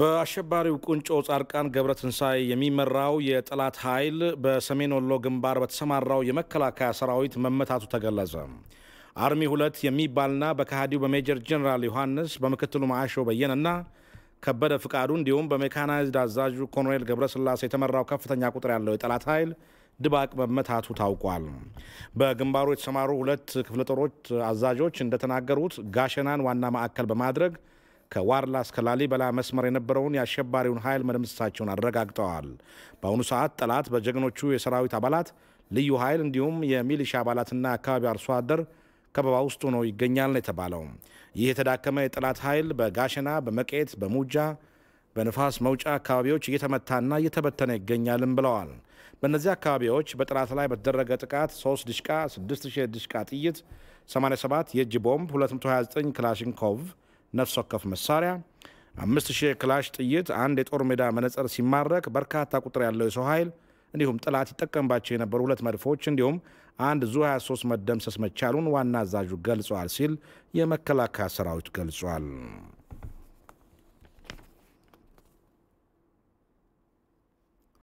በአሸባሪው ቁንጮ ጻድቃን ገብረ ትንሣኤ የሚመራው የጠላት ኃይል በሰሜን ወሎ ግንባር በተሰማራው የመከላከያ ሰራዊት መመታቱ ተገለጸ። አርሚ ሁለት የሚባልና በካሃዲው በሜጀር ጀኔራል ዮሐንስ በምክትሉ ማዕሾ በየነና ከበደ ፍቃዱ እንዲሁም በሜካናይዝድ አዛዡ ኮሎኔል ገብረስላሴ የተመራው ከፍተኛ ቁጥር ያለው የጠላት ኃይል ድባቅ መመታቱ ታውቋል። በግንባሩ የተሰማሩ ሁለት ክፍለ ጦሮች አዛዦች እንደተናገሩት ጋሸናን ዋና ማዕከል በማድረግ ከዋርላ እስከ ላሊበላ መስመር የነበረውን የአሸባሪውን ኃይል መደምሰሳቸውን አረጋግጠዋል። በአሁኑ ሰዓት ጠላት በጀግኖቹ የሰራዊት አባላት ልዩ ኃይል እንዲሁም የሚሊሻ አባላትና አካባቢ አርሶ አደር ከበባ ውስጥ ሆኖ ይገኛል ነው የተባለው። ይህ የተዳከመ የጠላት ኃይል በጋሸና፣ በመቄት፣ በሙጃ፣ በንፋስ መውጫ አካባቢዎች እየተመታና እየተበተነ ይገኛልም ብለዋል። በእነዚህ አካባቢዎች በጠላት ላይ በተደረገ ጥቃት 3 ድሽቃ፣ 6000 ድሽቃ ጥይት፣ 87 የእጅ ቦምብ፣ 229 ክላሽንኮቭ ነፍስ ወከፍ መሳሪያ፣ አምስት ሺህ ክላሽ ጥይት፣ አንድ የጦር ሜዳ መነጽር ሲማረክ በርካታ ቁጥር ያለው የሰው ኃይል እንዲሁም ጠላት ይጠቀምባቸው የነበሩ ሁለት መድፎች እንዲሁም አንድ ዙ 23 መደምሰስ መቻሉን ዋና አዛዡ ገልጿል ሲል የመከላከያ ሰራዊት ገልጿል።